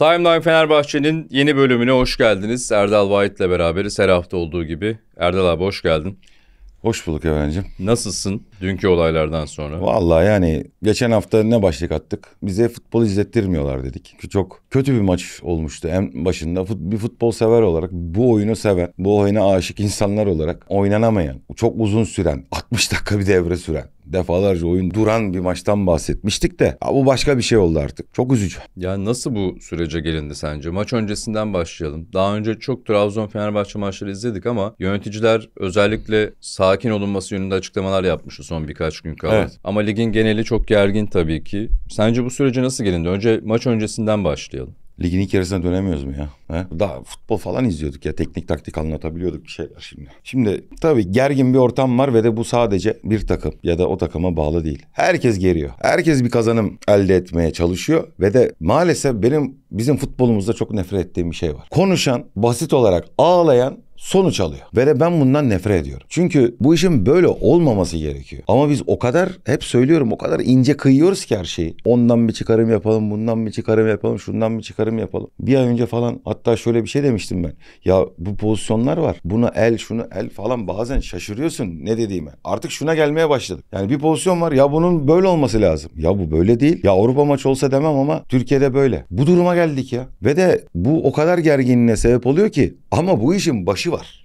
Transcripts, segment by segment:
Timeline Fenerbahçe'nin yeni bölümüne hoş geldiniz. Erdal Vahit'le beraberiz her hafta olduğu gibi. Erdal abi hoş geldin. Hoş bulduk öğrencim. Nasılsın? Dünkü olaylardan sonra. Vallahi yani geçen hafta ne başlık attık? Bize futbol izlettirmiyorlar dedik. Çok kötü bir maç olmuştu en başında. Bir futbol sever olarak, bu oyunu seven, bu oyuna aşık insanlar olarak oynanamayan, çok uzun süren, 60 dakika bir devre süren defalarca oyun duran bir maçtan bahsetmiştik de bu başka bir şey oldu artık. Çok üzücü. Ya nasıl bu sürece gelindi sence? Maç öncesinden başlayalım. Daha önce çok Trabzon Fenerbahçe maçları izledik ama yöneticiler özellikle sakin olunması yönünde açıklamalar yapmışız son birkaç gün kaldı. Evet. Ama ligin geneli çok gergin tabii ki. Sence bu sürece nasıl gelindi? Önce maç öncesinden başlayalım. Ligin ilk yarısına dönemiyoruz mu ya? He? Daha futbol falan izliyorduk ya. Teknik taktik anlatabiliyorduk bir şeyler şimdi. Şimdi tabii gergin bir ortam var ve de bu sadece bir takım ya da o takıma bağlı değil. Herkes geriyor. Herkes bir kazanım elde etmeye çalışıyor ve de maalesef benim bizim futbolumuzda çok nefret ettiğim bir şey var. Konuşan, basit olarak ağlayan sonuç alıyor. Ve de ben bundan nefret ediyorum. Çünkü bu işin böyle olmaması gerekiyor. Ama biz o kadar hep söylüyorum o kadar ince kıyıyoruz ki her şeyi. Ondan bir çıkarım yapalım, bundan bir çıkarım yapalım, şundan bir çıkarım yapalım. Bir ay önce falan hatta şöyle bir şey demiştim ben. Ya bu pozisyonlar var. Buna el, şunu el falan bazen şaşırıyorsun ne dediğime. Artık şuna gelmeye başladık. Yani bir pozisyon var ya bunun böyle olması lazım. Ya bu böyle değil. Ya Avrupa maçı olsa demem ama Türkiye'de böyle. Bu duruma geldik ya. Ve de bu o kadar gerginliğe sebep oluyor ki ama bu işin başı geçmişi var.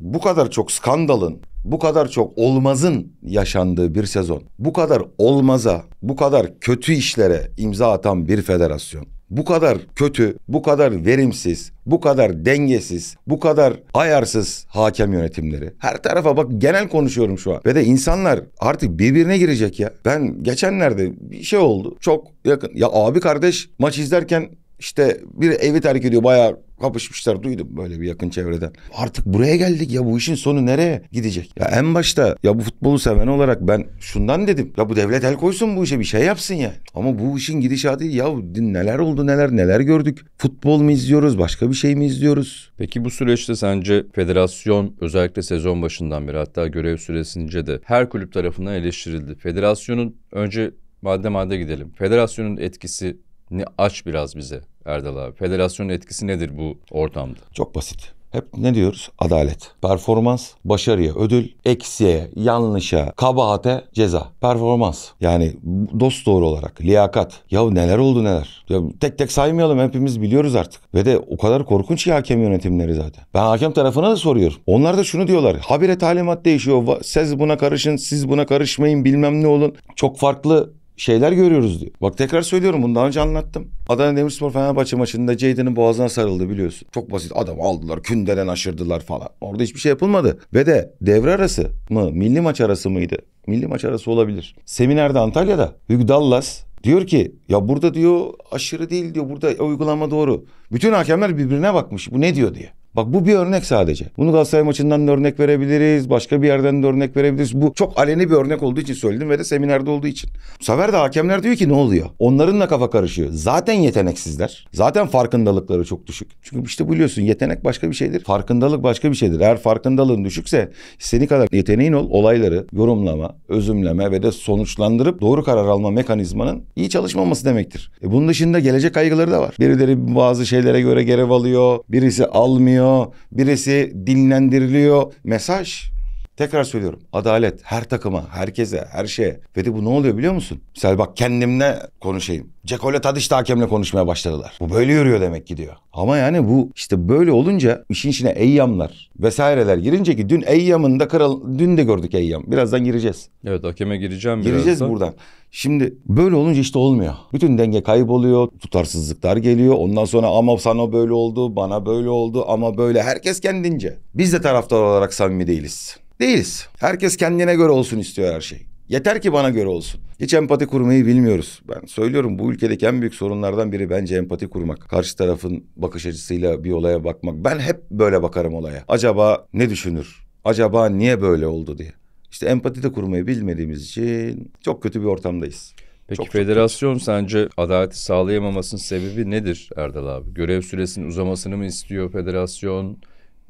Bu kadar çok skandalın, bu kadar çok olmazın yaşandığı bir sezon, bu kadar olmaza, bu kadar kötü işlere imza atan bir federasyon, bu kadar kötü, bu kadar verimsiz, bu kadar dengesiz, bu kadar ayarsız hakem yönetimleri. Her tarafa bak genel konuşuyorum şu an. Ve de insanlar artık birbirine girecek ya. Ben geçenlerde bir şey oldu. Çok yakın. Ya abi kardeş maç izlerken işte bir evi terk ediyor bayağı kapışmışlar duydum böyle bir yakın çevreden. Artık buraya geldik ya bu işin sonu nereye gidecek? Ya en başta ya bu futbolu seven olarak ben şundan dedim. Ya bu devlet el koysun bu işe bir şey yapsın ya. Ama bu işin gidişatı ya neler oldu neler neler gördük. Futbol mu izliyoruz başka bir şey mi izliyoruz? Peki bu süreçte sence federasyon özellikle sezon başından beri hatta görev süresince de her kulüp tarafından eleştirildi. Federasyonun önce madde madde gidelim. Federasyonun etkisi ne aç biraz bize. Erdal abi? Federasyonun etkisi nedir bu ortamda? Çok basit. Hep ne diyoruz? Adalet. Performans, başarıya ödül, eksiğe, yanlışa, kabahate ceza. Performans. Yani dost doğru olarak liyakat. Ya neler oldu neler. Ya tek tek saymayalım hepimiz biliyoruz artık. Ve de o kadar korkunç ki hakem yönetimleri zaten. Ben hakem tarafına da soruyorum. Onlar da şunu diyorlar. Habire talimat değişiyor. Siz buna karışın, siz buna karışmayın bilmem ne olun. Çok farklı şeyler görüyoruz diyor. Bak tekrar söylüyorum bunu daha önce anlattım. Adana Demirspor Fenerbahçe maçında Ceyda'nın boğazına sarıldı biliyorsun. Çok basit adam aldılar kündelen aşırdılar falan. Orada hiçbir şey yapılmadı. Ve de devre arası mı milli maç arası mıydı? Milli maç arası olabilir. Seminerde Antalya'da Hugh Dallas diyor ki ya burada diyor aşırı değil diyor burada uygulama doğru. Bütün hakemler birbirine bakmış bu ne diyor diye. Bak bu bir örnek sadece. Bunu Galatasaray maçından da örnek verebiliriz. Başka bir yerden de örnek verebiliriz. Bu çok aleni bir örnek olduğu için söyledim ve de seminerde olduğu için. Bu sefer de hakemler diyor ki ne oluyor? Onların da kafa karışıyor. Zaten yeteneksizler. Zaten farkındalıkları çok düşük. Çünkü işte biliyorsun yetenek başka bir şeydir. Farkındalık başka bir şeydir. Eğer farkındalığın düşükse seni kadar yeteneğin ol olayları yorumlama, özümleme ve de sonuçlandırıp doğru karar alma mekanizmanın iyi çalışmaması demektir. E bunun dışında gelecek kaygıları da var. Birileri bazı şeylere göre görev alıyor. Birisi almıyor dinleniyor, birisi dinlendiriliyor. Mesaj. Tekrar söylüyorum. Adalet her takıma, herkese, her şeye. Ve de bu ne oluyor biliyor musun? Mesela bak kendimle konuşayım. Cekole Tadiş'te hakemle konuşmaya başladılar. Bu böyle yürüyor demek gidiyor. Ama yani bu işte böyle olunca işin içine eyyamlar vesaireler girince ki dün eyyamın da kral dün de gördük eyyam. Birazdan gireceğiz. Evet hakeme gireceğim Gireceğiz birazdan. buradan. Şimdi böyle olunca işte olmuyor. Bütün denge kayboluyor, tutarsızlıklar geliyor. Ondan sonra ama sana böyle oldu, bana böyle oldu ama böyle. Herkes kendince. Biz de taraftar olarak samimi değiliz. Değiliz. Herkes kendine göre olsun istiyor her şey. Yeter ki bana göre olsun. Hiç empati kurmayı bilmiyoruz. Ben söylüyorum bu ülkedeki en büyük sorunlardan biri bence empati kurmak. Karşı tarafın bakış açısıyla bir olaya bakmak. Ben hep böyle bakarım olaya. Acaba ne düşünür? Acaba niye böyle oldu diye. İşte empati de kurmayı bilmediğimiz için çok kötü bir ortamdayız. Peki çok, federasyon çok sence adaleti sağlayamamasının sebebi nedir Erdal abi? Görev süresinin uzamasını mı istiyor federasyon?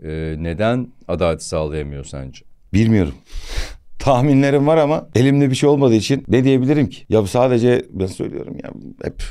Ee, neden adaleti sağlayamıyor sence? Bilmiyorum. Tahminlerim var ama elimde bir şey olmadığı için ne diyebilirim ki? Ya sadece ben söylüyorum ya hep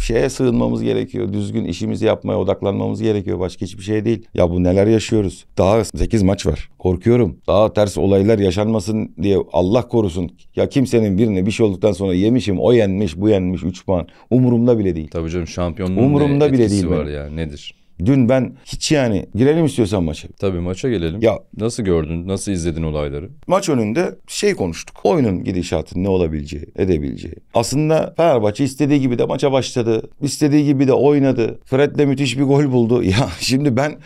şeye sığınmamız gerekiyor. Düzgün işimizi yapmaya odaklanmamız gerekiyor. Başka hiçbir şey değil. Ya bu neler yaşıyoruz? Daha 8 maç var. Korkuyorum. Daha ters olaylar yaşanmasın diye Allah korusun. Ya kimsenin birine bir şey olduktan sonra yemişim. O yenmiş, bu yenmiş. 3 puan. Umurumda bile değil. Tabii canım şampiyonluğun Umurumda bile değil var benim. ya. Nedir? Dün ben hiç yani girelim istiyorsan maça. Tabii maça gelelim. Ya nasıl gördün? Nasıl izledin olayları? Maç önünde şey konuştuk. Oyunun gidişatının ne olabileceği, edebileceği. Aslında Fenerbahçe istediği gibi de maça başladı. İstediği gibi de oynadı. Fred'le müthiş bir gol buldu. Ya şimdi ben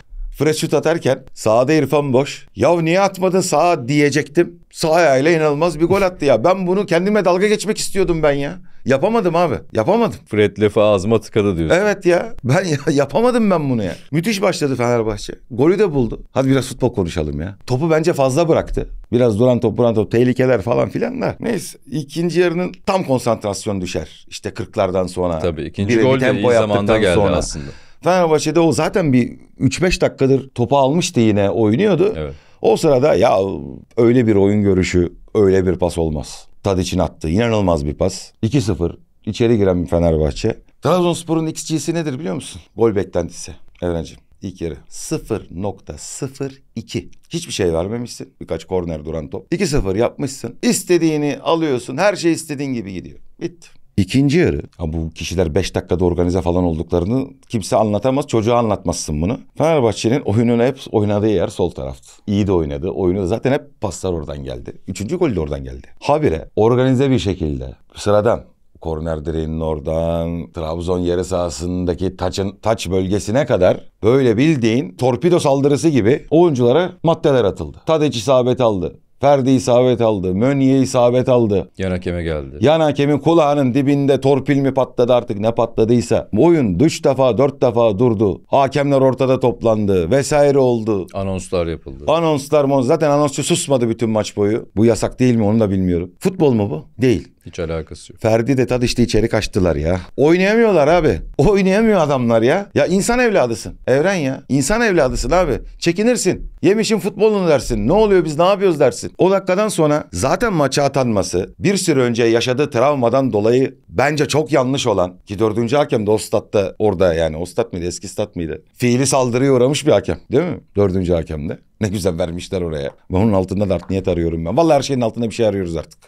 Fred şut atarken sağda İrfan boş. Ya niye atmadın sağ? diyecektim. Sağ ayağıyla inanılmaz bir gol attı ya. Ben bunu kendime dalga geçmek istiyordum ben ya. Yapamadım abi. Yapamadım. Fred lafı ağzıma tıkadı diyorsun. Evet ya. Ben ya, yapamadım ben bunu ya. Müthiş başladı Fenerbahçe. Golü de buldu. Hadi biraz futbol konuşalım ya. Topu bence fazla bıraktı. Biraz duran top duran top tehlikeler falan filan da. Neyse ikinci yarının tam konsantrasyon düşer. İşte kırklardan sonra. Tabii ikinci gol de iyi zamanda geldi sonra. aslında. Fenerbahçe'de o zaten bir 3-5 dakikadır topu almıştı yine oynuyordu. Evet. O sırada ya öyle bir oyun görüşü, öyle bir pas olmaz. Tad için attı. İnanılmaz bir pas. 2-0 içeri giren bir Fenerbahçe. Trabzonspor'un XG'si nedir biliyor musun? Gol beklentisi. Evrencim ilk yarı 0.02. Hiçbir şey vermemişsin. Birkaç korner duran top. 2-0 yapmışsın. İstediğini alıyorsun. Her şey istediğin gibi gidiyor. Bitti. İkinci yarı. Ha, bu kişiler 5 dakikada organize falan olduklarını kimse anlatamaz. Çocuğa anlatmazsın bunu. Fenerbahçe'nin oyununu hep oynadığı yer sol taraftı. İyi de oynadı. Oyunu zaten hep paslar oradan geldi. Üçüncü gol de oradan geldi. Habire organize bir şekilde sıradan korner direğinin oradan Trabzon yarı sahasındaki taçın taç bölgesine kadar böyle bildiğin torpido saldırısı gibi oyunculara maddeler atıldı. Tadic isabet aldı. Ferdi isabet aldı. Mönye isabet aldı. Yan hakeme geldi. Yan hakemin kulağının dibinde torpil mi patladı artık ne patladıysa. Bu oyun 3 defa 4 defa durdu. Hakemler ortada toplandı vesaire oldu. Anonslar yapıldı. Anonslar mon zaten anonsçu susmadı bütün maç boyu. Bu yasak değil mi onu da bilmiyorum. Futbol mu bu? Değil. Hiç alakası yok. Ferdi de tad işte içeri kaçtılar ya. Oynayamıyorlar abi. Oynayamıyor adamlar ya. Ya insan evladısın. Evren ya. İnsan evladısın abi. Çekinirsin. Yemişin futbolunu dersin. Ne oluyor biz ne yapıyoruz dersin. O dakikadan sonra zaten maça atanması bir süre önce yaşadığı travmadan dolayı bence çok yanlış olan ki dördüncü hakem de o statta orada yani o stat mıydı eski stat mıydı? Fiili saldırıya uğramış bir hakem değil mi? Dördüncü hakemde. Ne güzel vermişler oraya. Onun altında dart niyet arıyorum ben. Vallahi her şeyin altında bir şey arıyoruz artık.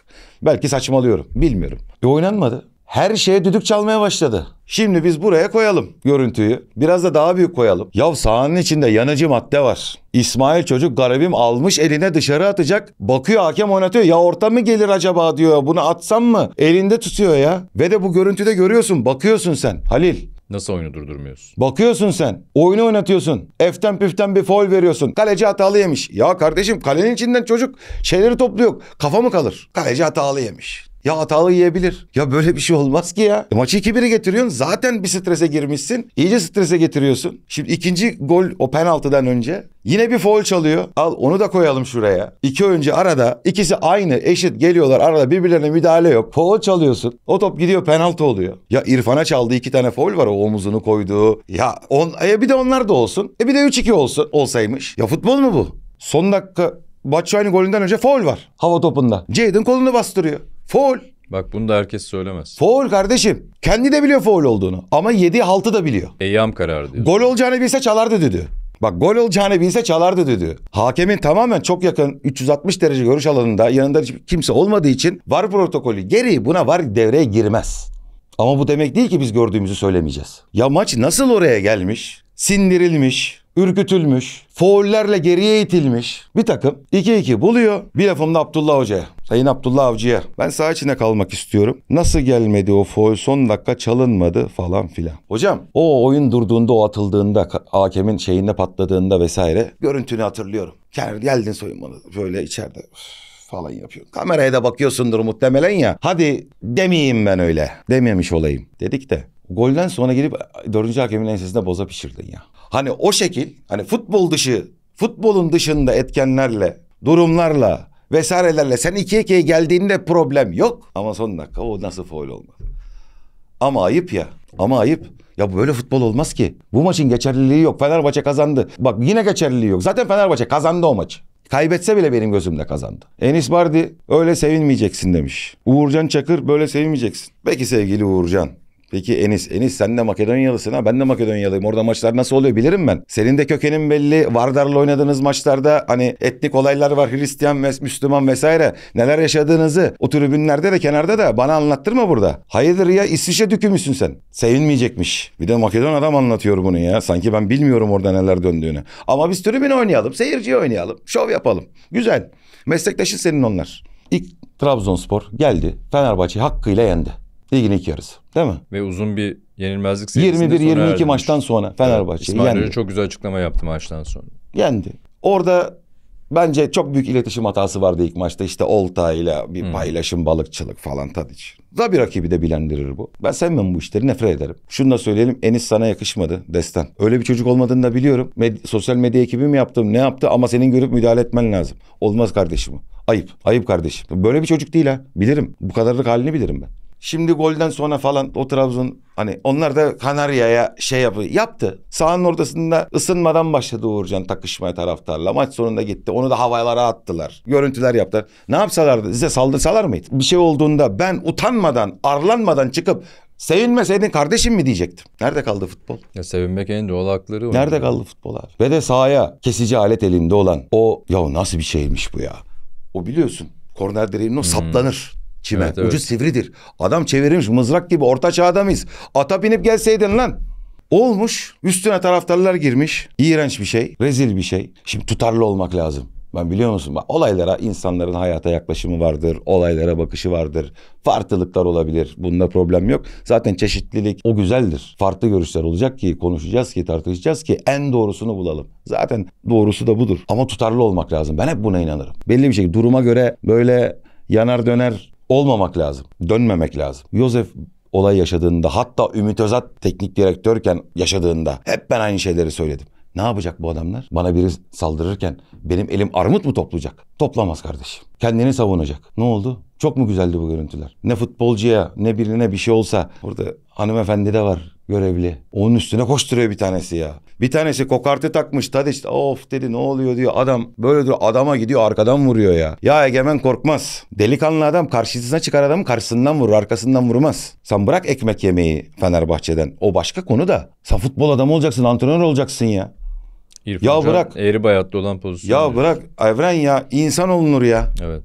Belki saçmalıyorum. Bilmiyorum. E oynanmadı. Her şeye düdük çalmaya başladı. Şimdi biz buraya koyalım görüntüyü. Biraz da daha büyük koyalım. Ya sahanın içinde yanıcı madde var. İsmail çocuk garibim almış eline dışarı atacak. Bakıyor hakem oynatıyor. Ya orta mı gelir acaba diyor. Bunu atsam mı? Elinde tutuyor ya. Ve de bu görüntüde görüyorsun. Bakıyorsun sen. Halil Nasıl oyunu durdurmuyorsun? Bakıyorsun sen. Oyunu oynatıyorsun. Eften püften bir foul veriyorsun. Kaleci hatalı yemiş. Ya kardeşim kalenin içinden çocuk şeyleri topluyor. Kafa mı kalır? Kaleci hatalı yemiş. Ya hatalı yiyebilir. Ya böyle bir şey olmaz ki ya. E maçı 2-1'e getiriyorsun. Zaten bir strese girmişsin. İyice strese getiriyorsun. Şimdi ikinci gol o penaltıdan önce. Yine bir foul çalıyor. Al onu da koyalım şuraya. İki oyuncu arada. ikisi aynı eşit geliyorlar. Arada birbirlerine müdahale yok. Foul çalıyorsun. O top gidiyor penaltı oluyor. Ya İrfan'a çaldı iki tane foul var o omuzunu koyduğu. Ya on, e bir de onlar da olsun. E bir de 3-2 olsun olsaymış. Ya futbol mu bu? Son dakika Batshuayi'nin golünden önce foul var hava topunda. Jadon kolunu bastırıyor. Foul. Bak bunu da herkes söylemez. Foul kardeşim. Kendi de biliyor foul olduğunu. Ama yedi haltı da biliyor. Eyyam kararı diyor. Gol olacağını bilse çalardı dedi. Bak gol olacağını bilse çalardı dedi. Hakemin tamamen çok yakın 360 derece görüş alanında yanında hiç kimse olmadığı için var protokolü gereği buna var devreye girmez. Ama bu demek değil ki biz gördüğümüzü söylemeyeceğiz. Ya maç nasıl oraya gelmiş? Sindirilmiş, ürkütülmüş, foullerle geriye itilmiş bir takım 2-2 buluyor. Bir lafım da Abdullah Hoca'ya. Sayın Abdullah Avcı'ya ben sağ içine kalmak istiyorum. Nasıl gelmedi o foul son dakika çalınmadı falan filan. Hocam o oyun durduğunda o atıldığında hakemin şeyinde patladığında vesaire görüntünü hatırlıyorum. Geldin soyunmalı böyle içeride falan yapıyor. Kameraya da bakıyorsundur muhtemelen ya. Hadi demeyeyim ben öyle. Dememiş olayım dedik de golden sonra gelip dördüncü hakemin ensesinde boza pişirdin ya. Hani o şekil hani futbol dışı, futbolun dışında etkenlerle, durumlarla vesairelerle sen iki ikiye geldiğinde problem yok. Ama son dakika o nasıl foul olmadı. Ama ayıp ya. Ama ayıp. Ya böyle futbol olmaz ki. Bu maçın geçerliliği yok. Fenerbahçe kazandı. Bak yine geçerliliği yok. Zaten Fenerbahçe kazandı o maç. Kaybetse bile benim gözümde kazandı. Enis Bardi öyle sevinmeyeceksin demiş. Uğurcan Çakır böyle sevinmeyeceksin. Peki sevgili Uğurcan Peki Enis, Enis sen de Makedonyalısın ha ben de Makedonyalıyım. Orada maçlar nasıl oluyor bilirim ben. Senin de kökenin belli. Vardar'la oynadığınız maçlarda hani etnik olaylar var. Hristiyan ve Müslüman vesaire. Neler yaşadığınızı o tribünlerde de kenarda da bana anlattırma burada. Hayırdır ya İsviçre dükü müsün sen? Sevinmeyecekmiş. Bir de Makedon adam anlatıyor bunu ya. Sanki ben bilmiyorum orada neler döndüğünü. Ama biz tribün oynayalım, seyirci oynayalım, şov yapalım. Güzel. Meslektaşın senin onlar. İlk Trabzonspor geldi. Fenerbahçe hakkıyla yendi. Ligin ilk yarısı. Değil mi? Ve uzun bir yenilmezlik serisinde 21-22 maçtan sonra Fenerbahçe evet, yendi. çok güzel açıklama yaptı maçtan sonra. Yendi. Orada bence çok büyük iletişim hatası vardı ilk maçta. İşte Olta ile bir hmm. paylaşım balıkçılık falan Tadic. Da bir rakibi de bilendirir bu. Ben sevmem bu işleri nefret ederim. Şunu da söyleyelim Enis sana yakışmadı Destan. Öyle bir çocuk olmadığını da biliyorum. Med- sosyal medya ekibi mi yaptım ne yaptı ama senin görüp müdahale etmen lazım. Olmaz kardeşim. Ayıp. Ayıp kardeşim. Böyle bir çocuk değil ha. Bilirim. Bu kadarlık halini bilirim ben. Şimdi golden sonra falan o Trabzon hani onlar da Kanarya'ya şey yapı yaptı. Sahanın ortasında ısınmadan başladı Uğurcan takışmaya taraftarla. Maç sonunda gitti. Onu da havalara attılar. Görüntüler yaptılar. Ne yapsalardı? Size saldırsalar mıydı? Bir şey olduğunda ben utanmadan, arlanmadan çıkıp Sevinmeseydin kardeşim mi diyecektim. Nerede kaldı futbol? Ya sevinmek en doğal hakları. Nerede kaldı futbol abi? Ve de sahaya kesici alet elinde olan o ya nasıl bir şeymiş bu ya? O biliyorsun korner direğinin o hmm. saplanır. Çimen. Evet, evet. Ucu sivridir. Adam çevirmiş mızrak gibi orta çağda mıyız? Ata binip gelseydin lan. Olmuş. Üstüne taraftarlar girmiş. İğrenç bir şey. Rezil bir şey. Şimdi tutarlı olmak lazım. Ben biliyor musun? Bak, olaylara insanların hayata yaklaşımı vardır. Olaylara bakışı vardır. Farklılıklar olabilir. Bunda problem yok. Zaten çeşitlilik o güzeldir. Farklı görüşler olacak ki konuşacağız ki tartışacağız ki en doğrusunu bulalım. Zaten doğrusu da budur. Ama tutarlı olmak lazım. Ben hep buna inanırım. Belli bir şey duruma göre böyle yanar döner olmamak lazım. Dönmemek lazım. Yosef olay yaşadığında hatta Ümit Özat teknik direktörken yaşadığında hep ben aynı şeyleri söyledim. Ne yapacak bu adamlar? Bana biri saldırırken benim elim armut mu toplayacak? Toplamaz kardeşim. Kendini savunacak. Ne oldu? Çok mu güzeldi bu görüntüler? Ne futbolcuya ne birine bir şey olsa. Burada hanımefendi de var görevli. Onun üstüne koşturuyor bir tanesi ya. Bir tanesi kokartı takmış tadı işte of dedi ne oluyor diyor. Adam böyle diyor adama gidiyor arkadan vuruyor ya. Ya Egemen korkmaz. Delikanlı adam karşısına çıkar adamı karşısından vurur arkasından vurmaz. Sen bırak ekmek yemeyi Fenerbahçe'den. O başka konu da. Sen futbol adamı olacaksın antrenör olacaksın ya. İrfan ya Can, bırak. Eğri bayatlı olan pozisyon. Ya diyor. bırak Evren ya insan olunur ya. Evet.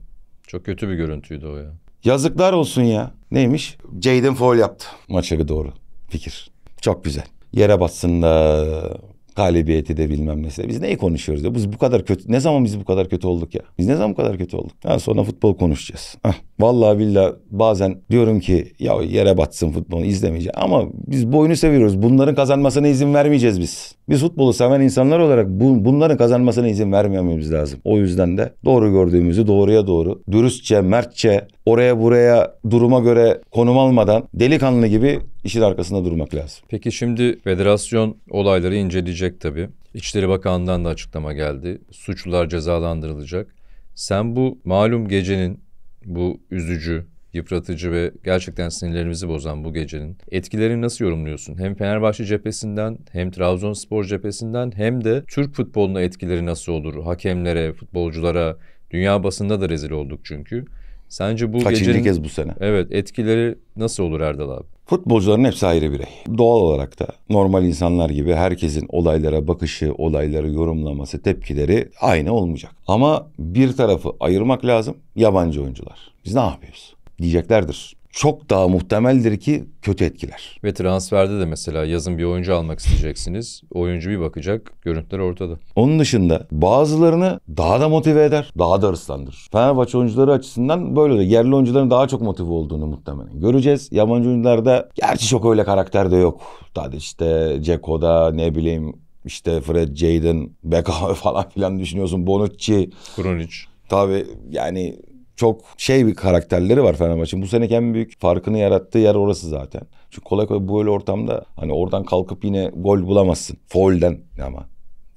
Çok kötü bir görüntüydü o ya. Yazıklar olsun ya. Neymiş? Jaden foul yaptı maça doğru fikir. Çok güzel. Yere batsın da galibiyeti de bilmem ne de. Biz neyi konuşuyoruz ya? Biz bu kadar kötü. Ne zaman biz bu kadar kötü olduk ya? Biz ne zaman bu kadar kötü olduk? Ha, sonra futbol konuşacağız. Hah. Vallahi billahi bazen diyorum ki ya yere batsın futbolu izlemeyeceğim. Ama biz bu oyunu seviyoruz. Bunların kazanmasına izin vermeyeceğiz biz. Biz futbolu seven insanlar olarak bu, bunların kazanmasına izin vermememiz lazım. O yüzden de doğru gördüğümüzü doğruya doğru, dürüstçe, mertçe, oraya buraya duruma göre konum almadan delikanlı gibi işin arkasında durmak lazım. Peki şimdi federasyon olayları inceleyecek tabii. İçişleri Bakanlığı'ndan da açıklama geldi. Suçlular cezalandırılacak. Sen bu malum gecenin bu üzücü, yıpratıcı ve gerçekten sinirlerimizi bozan bu gecenin etkilerini nasıl yorumluyorsun? Hem Fenerbahçe cephesinden hem Trabzonspor cephesinden hem de Türk futboluna etkileri nasıl olur? Hakemlere, futbolculara, dünya basında da rezil olduk çünkü. Sence bu Kaçıncı gecenin... kez bu sene? Evet etkileri nasıl olur Erdal abi? Futbolcuların hepsi ayrı birey. Doğal olarak da normal insanlar gibi herkesin olaylara bakışı, olayları yorumlaması, tepkileri aynı olmayacak. Ama bir tarafı ayırmak lazım yabancı oyuncular. Biz ne yapıyoruz? Diyeceklerdir çok daha muhtemeldir ki kötü etkiler. Ve transferde de mesela yazın bir oyuncu almak isteyeceksiniz. Oyuncu bir bakacak, görüntüler ortada. Onun dışında bazılarını daha da motive eder, daha da hırslandırır. Fenerbahçe oyuncuları açısından böyle de yerli oyuncuların daha çok motive olduğunu muhtemelen göreceğiz. Yabancı oyuncularda gerçi çok öyle karakter de yok. Tadı işte Ceko'da ne bileyim işte Fred Jaden, Beckham falan filan düşünüyorsun. Bonucci. Krunic. Tabii yani çok şey bir karakterleri var Fenerbahçe'nin. Bu seneki en büyük farkını yarattığı yer orası zaten. Çünkü kolay kolay böyle ortamda hani oradan kalkıp yine gol bulamazsın. Foul'den ama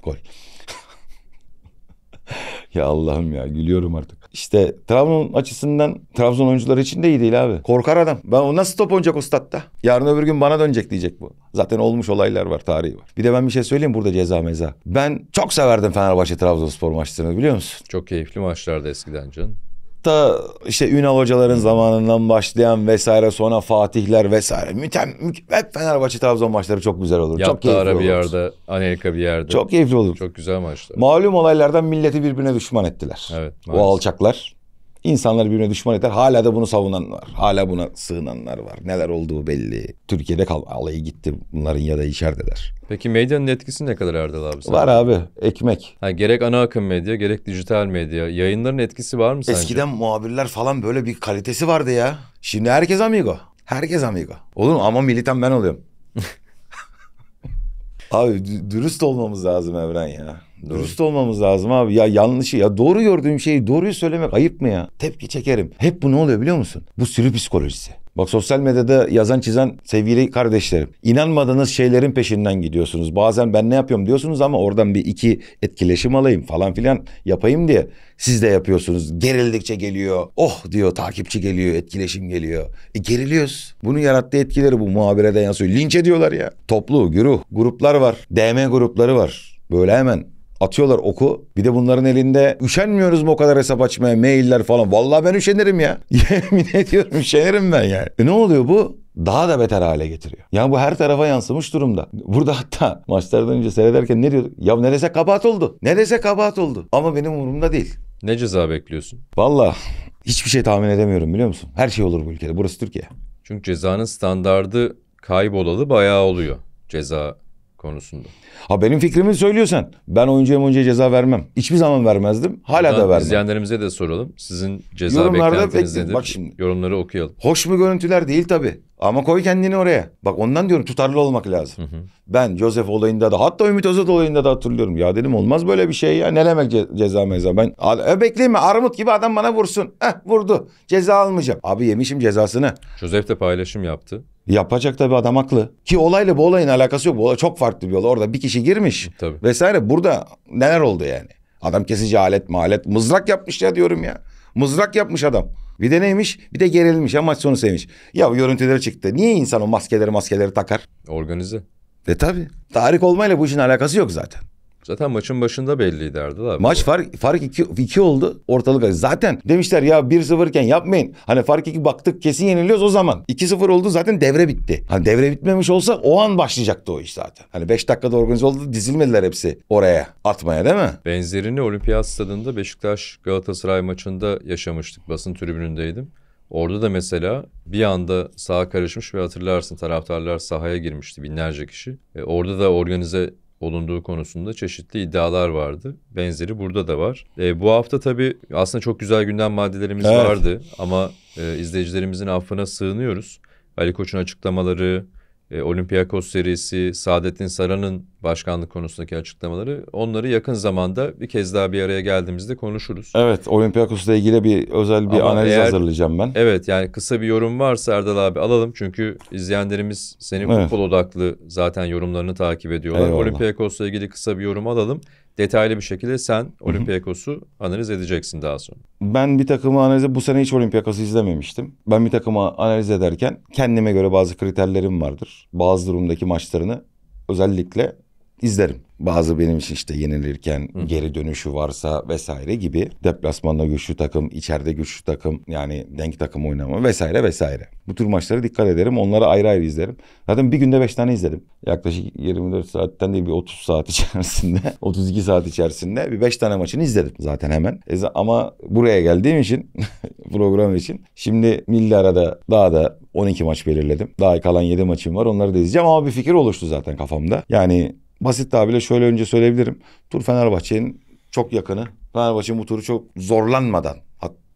gol. ya Allah'ım ya gülüyorum artık. İşte Trabzon açısından Trabzon oyuncuları için de iyi değil abi. Korkar adam. Ben o nasıl top oynayacak ustatta? Yarın öbür gün bana dönecek diyecek bu. Zaten olmuş olaylar var, tarihi var. Bir de ben bir şey söyleyeyim burada ceza meza. Ben çok severdim Fenerbahçe Trabzonspor maçlarını biliyor musun? Çok keyifli maçlardı eskiden canım da işte Ünal hocaların zamanından başlayan vesaire sonra Fatihler vesaire. Mütem, hep Fenerbahçe Trabzon maçları çok güzel olur. Yaptı çok keyifli ara bir yerde, Amerika bir yerde. Çok keyifli olur. Çok güzel maçlar. Malum olaylardan milleti birbirine düşman ettiler. Evet. Maalesef. O alçaklar. İnsanlar birbirine düşman eder. Hala da bunu savunanlar var. Hala buna sığınanlar var. Neler olduğu belli. Türkiye'de kal alayı gitti bunların ya da içerideler. Peki medyanın etkisi ne kadar Erdal abi? Sence? Var abi. Ekmek. Ha, gerek ana akım medya gerek dijital medya. Yayınların etkisi var mı sence? Eskiden muhabirler falan böyle bir kalitesi vardı ya. Şimdi herkes amigo. Herkes amigo. Olur Ama militan ben oluyorum. abi dürüst olmamız lazım Evren ya. Dürüst olmamız lazım abi. Ya yanlışı ya doğru gördüğüm şeyi doğruyu söylemek ayıp mı ya? Tepki çekerim. Hep bu ne oluyor biliyor musun? Bu sürü psikolojisi. Bak sosyal medyada yazan çizen sevgili kardeşlerim. inanmadığınız şeylerin peşinden gidiyorsunuz. Bazen ben ne yapıyorum diyorsunuz ama oradan bir iki etkileşim alayım falan filan yapayım diye. Siz de yapıyorsunuz. Gerildikçe geliyor. Oh diyor takipçi geliyor, etkileşim geliyor. E geriliyoruz. bunu yarattığı etkileri bu muhabireden yansıyor. Linç ediyorlar ya. Toplu, güruh, gruplar var. DM grupları var. Böyle hemen Atıyorlar oku. Bir de bunların elinde üşenmiyoruz mu o kadar hesap açmaya mailler falan. Vallahi ben üşenirim ya. Yemin ediyorum üşenirim ben yani. E ne oluyor bu? daha da beter hale getiriyor. Yani bu her tarafa yansımış durumda. Burada hatta maçlardan önce seyrederken ne diyorduk? Ya neredeyse kabahat oldu. Neredeyse kabahat oldu. Ama benim umurumda değil. Ne ceza bekliyorsun? Valla hiçbir şey tahmin edemiyorum biliyor musun? Her şey olur bu ülkede. Burası Türkiye. Çünkü cezanın standardı kaybolalı bayağı oluyor. Ceza konusunda. Ha benim fikrimi söylüyorsan ben oyuncuya oyuncuya ceza vermem. Hiçbir zaman vermezdim. Hala Buradan da vermem. İzleyenlerimize de soralım. Sizin ceza Yorumlarda beklentiniz nedir? Bak şimdi. Yorumları okuyalım. Hoş mu görüntüler değil tabii. Ama koy kendini oraya. Bak ondan diyorum tutarlı olmak lazım. Hı hı. Ben Joseph olayında da hatta Ümit Özat olayında da hatırlıyorum. Ya dedim olmaz böyle bir şey ya. Ne demek ce ceza meza? Ben e, bekleyeyim mi? Armut gibi adam bana vursun. Heh, vurdu. Ceza almayacağım. Abi yemişim cezasını. Joseph de paylaşım yaptı. Yapacak tabii adam haklı. Ki olayla bu olayın alakası yok. Bu olay çok farklı bir olay. Orada bir kişi girmiş tabii. vesaire. Burada neler oldu yani? Adam kesici alet malet mızrak yapmış ya diyorum ya. Mızrak yapmış adam. Bir de neymiş? Bir de gerilmiş ya maç sonu sevmiş. Ya görüntüleri çıktı. Niye insan o maskeleri maskeleri takar? Organize. de tabii. Tarih olmayla bu işin alakası yok zaten. Zaten maçın başında belliydi Erdal abi. Maç fark, fark iki, iki oldu ortalık. Zaten demişler ya 1-0 iken yapmayın. Hani fark iki baktık kesin yeniliyoruz o zaman. 2-0 oldu zaten devre bitti. Hani devre bitmemiş olsa o an başlayacaktı o iş zaten. Hani 5 dakikada organize oldu dizilmediler hepsi oraya atmaya değil mi? Benzerini olimpiyat stadında Beşiktaş Galatasaray maçında yaşamıştık. Basın tribünündeydim. Orada da mesela bir anda saha karışmış ve hatırlarsın taraftarlar sahaya girmişti binlerce kişi. E orada da organize olunduğu konusunda çeşitli iddialar vardı. Benzeri burada da var. E, bu hafta tabii aslında çok güzel gündem maddelerimiz evet. vardı ama e, izleyicilerimizin affına sığınıyoruz. Ali Koç'un açıklamaları, e, Olympiakos serisi, Saadettin Saran'ın başkanlık konusundaki açıklamaları onları yakın zamanda bir kez daha bir araya geldiğimizde konuşuruz. Evet Olympiakos'la ilgili bir özel bir Ama analiz eğer, hazırlayacağım ben. Evet yani kısa bir yorum varsa Erdal abi alalım çünkü izleyenlerimiz senin evet. futbol odaklı zaten yorumlarını takip ediyorlar. Olympiakos'la ilgili kısa bir yorum alalım detaylı bir şekilde sen Olympiakos'u analiz edeceksin daha sonra. Ben bir takımı analiz bu sene hiç Olympiakos'u izlememiştim. Ben bir takımı analiz ederken kendime göre bazı kriterlerim vardır. Bazı durumdaki maçlarını özellikle izlerim. Bazı benim için işte yenilirken Hı. geri dönüşü varsa vesaire gibi deplasmanda güçlü takım, içeride güçlü takım yani denk takım oynama vesaire vesaire. Bu tür maçlara dikkat ederim. Onları ayrı ayrı izlerim. Zaten bir günde 5 tane izledim. Yaklaşık 24 saatten değil bir 30 saat içerisinde, 32 saat içerisinde bir 5 tane maçını izledim zaten hemen. E, ama buraya geldiğim için program için şimdi milli arada daha da 12 maç belirledim. Daha kalan 7 maçım var. Onları da izleyeceğim ama bir fikir oluştu zaten kafamda. Yani basit tabirle şöyle önce söyleyebilirim. Tur Fenerbahçe'nin çok yakını. Fenerbahçe'nin bu turu çok zorlanmadan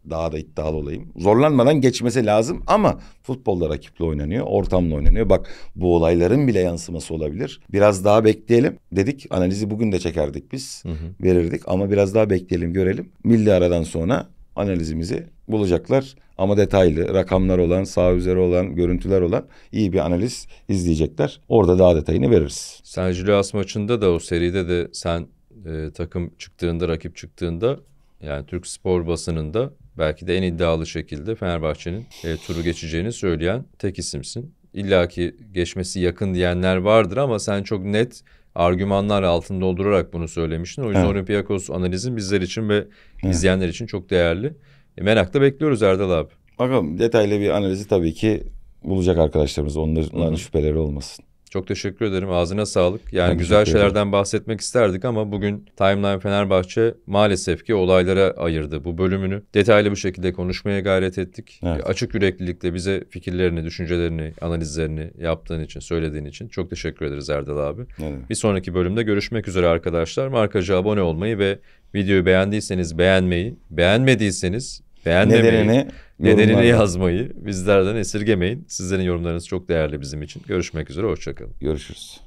daha da iddialı olayım. Zorlanmadan geçmesi lazım ama futbolda rakiple oynanıyor, ortamla oynanıyor. Bak bu olayların bile yansıması olabilir. Biraz daha bekleyelim dedik. Analizi bugün de çekerdik biz. Hı hı. Verirdik ama biraz daha bekleyelim, görelim. Milli aradan sonra analizimizi bulacaklar ama detaylı rakamlar olan, sağ üzeri olan, görüntüler olan iyi bir analiz izleyecekler. Orada daha detayını veririz. Sen Julius maçında da o seride de sen e, takım çıktığında, rakip çıktığında yani Türk spor basınında belki de en iddialı şekilde Fenerbahçe'nin e, turu geçeceğini söyleyen tek isimsin. İlla ki geçmesi yakın diyenler vardır ama sen çok net argümanlar altında doldurarak bunu söylemiştin. O yüzden evet. Olympiakos analizin bizler için ve evet. izleyenler için çok değerli. E, merakla bekliyoruz Erdal abi. Bakalım detaylı bir analizi tabii ki bulacak arkadaşlarımız. Onların Hı-hı. şüpheleri olmasın. Çok teşekkür ederim. Ağzına sağlık. Yani ben güzel şeylerden ederim. bahsetmek isterdik ama bugün Timeline Fenerbahçe maalesef ki olaylara ayırdı bu bölümünü. Detaylı bir şekilde konuşmaya gayret ettik. Evet. Açık yüreklilikle bize fikirlerini, düşüncelerini, analizlerini yaptığın için, söylediğin için çok teşekkür ederiz Erdal abi. Evet. Bir sonraki bölümde görüşmek üzere arkadaşlar. Markacı abone olmayı ve videoyu beğendiyseniz beğenmeyi, beğenmediyseniz Beğenmemeyi, nedenini, nedenini yazmayı bizlerden esirgemeyin. Sizlerin yorumlarınız çok değerli bizim için. Görüşmek üzere, hoşçakalın. Görüşürüz.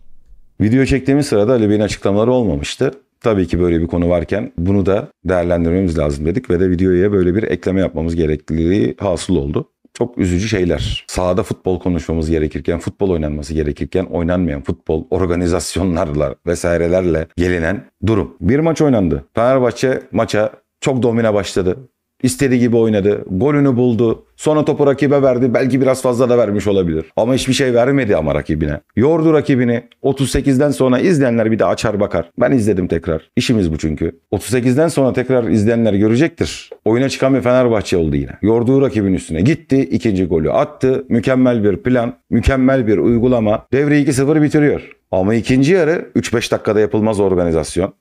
Video çektiğimiz sırada Ali Bey'in açıklamaları olmamıştı. Tabii ki böyle bir konu varken bunu da değerlendirmemiz lazım dedik ve de videoya böyle bir ekleme yapmamız gerekliliği hasıl oldu. Çok üzücü şeyler. Sahada futbol konuşmamız gerekirken, futbol oynanması gerekirken oynanmayan futbol organizasyonlarla vesairelerle gelinen durum. Bir maç oynandı. Fenerbahçe maça çok domine başladı. İstediği gibi oynadı. Golünü buldu. Sonra topu rakibe verdi. Belki biraz fazla da vermiş olabilir. Ama hiçbir şey vermedi ama rakibine. Yordu rakibini. 38'den sonra izleyenler bir de açar bakar. Ben izledim tekrar. İşimiz bu çünkü. 38'den sonra tekrar izleyenler görecektir. Oyuna çıkan bir Fenerbahçe oldu yine. Yorduğu rakibin üstüne gitti. ikinci golü attı. Mükemmel bir plan. Mükemmel bir uygulama. Devreyi 2-0 bitiriyor. Ama ikinci yarı 3-5 dakikada yapılmaz organizasyon.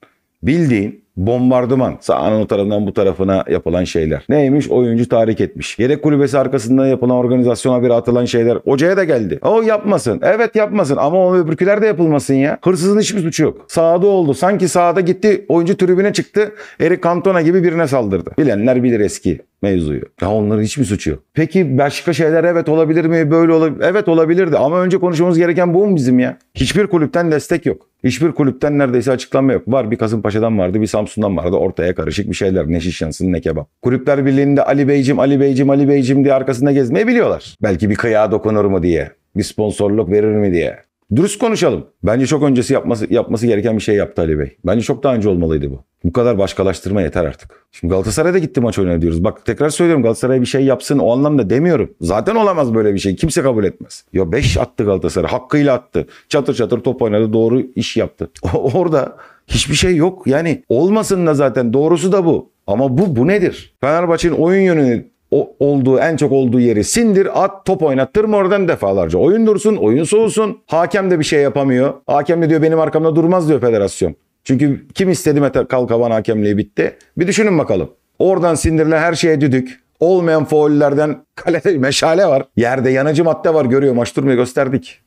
Bildiğin bombardıman. Sahanın o tarafından bu tarafına yapılan şeyler. Neymiş? Oyuncu tahrik etmiş. Yedek kulübesi arkasından yapılan organizasyona bir atılan şeyler. Hocaya da geldi. O yapmasın. Evet yapmasın ama onun öbürküler de yapılmasın ya. Hırsızın hiçbir suçu yok. Sağda oldu. Sanki sağda gitti oyuncu tribüne çıktı. Eric Cantona gibi birine saldırdı. Bilenler bilir eski mevzuyu. Ya onların hiç mi suçu yok? Peki başka şeyler evet olabilir mi? Böyle olabilir. Evet olabilirdi ama önce konuşmamız gereken bu mu bizim ya? Hiçbir kulüpten destek yok. Hiçbir kulüpten neredeyse açıklama yok. Var bir Kasımpaşa'dan vardı, bir Samsun'dan vardı. Ortaya karışık bir şeyler. Ne şişansın ne kebap. Kulüpler Birliği'nde Ali Beyciğim, Ali Beyciğim, Ali Beyciğim diye arkasında gezmeyi biliyorlar. Belki bir kıyağa dokunur mu diye. Bir sponsorluk verir mi diye. Dürüst konuşalım. Bence çok öncesi yapması yapması gereken bir şey yaptı Ali Bey. Bence çok daha önce olmalıydı bu. Bu kadar başkalaştırma yeter artık. Şimdi Galatasaray'da gitti maç oynar diyoruz. Bak tekrar söylüyorum Galatasaray bir şey yapsın o anlamda demiyorum. Zaten olamaz böyle bir şey. Kimse kabul etmez. Ya 5 attı Galatasaray. Hakkıyla attı. Çatır çatır top oynadı. Doğru iş yaptı. Orada hiçbir şey yok. Yani olmasın da zaten doğrusu da bu. Ama bu bu nedir? Fenerbahçe'nin oyun yönünü o, olduğu en çok olduğu yeri sindir at top oynattır mı oradan defalarca. Oyun dursun oyun soğusun. Hakem de bir şey yapamıyor. Hakem de diyor benim arkamda durmaz diyor federasyon. Çünkü kim istedi Kalkavan hakemliği bitti. Bir düşünün bakalım. Oradan sindirilen her şeye düdük. Olmayan faullerden kalede meşale var. Yerde yanıcı madde var görüyor. Maç durmayı gösterdik.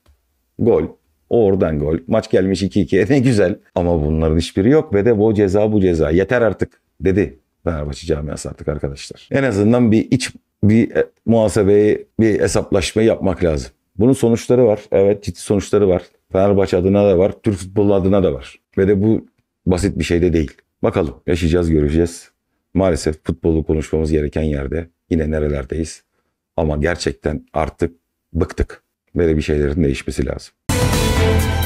Gol. Oradan gol. Maç gelmiş 2-2. Ne güzel. Ama bunların hiçbiri yok ve de bu ceza bu ceza. Yeter artık dedi Fenerbahçe camiası artık arkadaşlar. En azından bir iç bir e, muhasebeyi, bir hesaplaşmayı yapmak lazım. Bunun sonuçları var. Evet ciddi sonuçları var. Fenerbahçe adına da var. Türk futbolu adına da var. Ve de bu Basit bir şey de değil. Bakalım yaşayacağız göreceğiz. Maalesef futbolu konuşmamız gereken yerde yine nerelerdeyiz. Ama gerçekten artık bıktık. Böyle bir şeylerin değişmesi lazım.